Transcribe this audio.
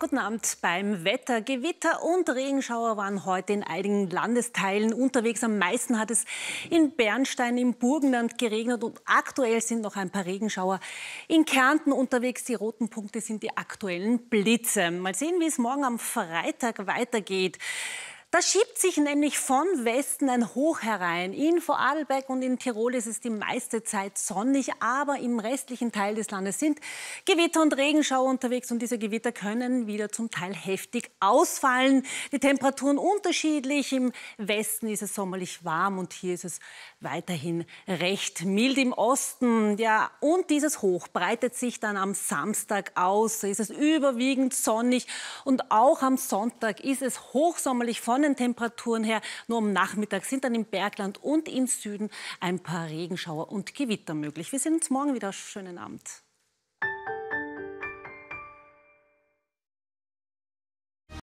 Guten Abend beim Wetter. Gewitter und Regenschauer waren heute in einigen Landesteilen unterwegs. Am meisten hat es in Bernstein im Burgenland geregnet und aktuell sind noch ein paar Regenschauer in Kärnten unterwegs. Die roten Punkte sind die aktuellen Blitze. Mal sehen, wie es morgen am Freitag weitergeht. Da schiebt sich nämlich von Westen ein Hoch herein. In Vorarlberg und in Tirol ist es die meiste Zeit sonnig, aber im restlichen Teil des Landes sind Gewitter und Regenschauer unterwegs und diese Gewitter können wieder zum Teil heftig ausfallen. Die Temperaturen unterschiedlich. Im Westen ist es sommerlich warm und hier ist es weiterhin recht mild im Osten. Ja, und dieses Hoch breitet sich dann am Samstag aus. Da ist es überwiegend sonnig und auch am Sonntag ist es hochsommerlich von Sonnentemperaturen her. Nur am Nachmittag sind dann im Bergland und im Süden ein paar Regenschauer und Gewitter möglich. Wir sehen uns morgen wieder. Schönen Abend.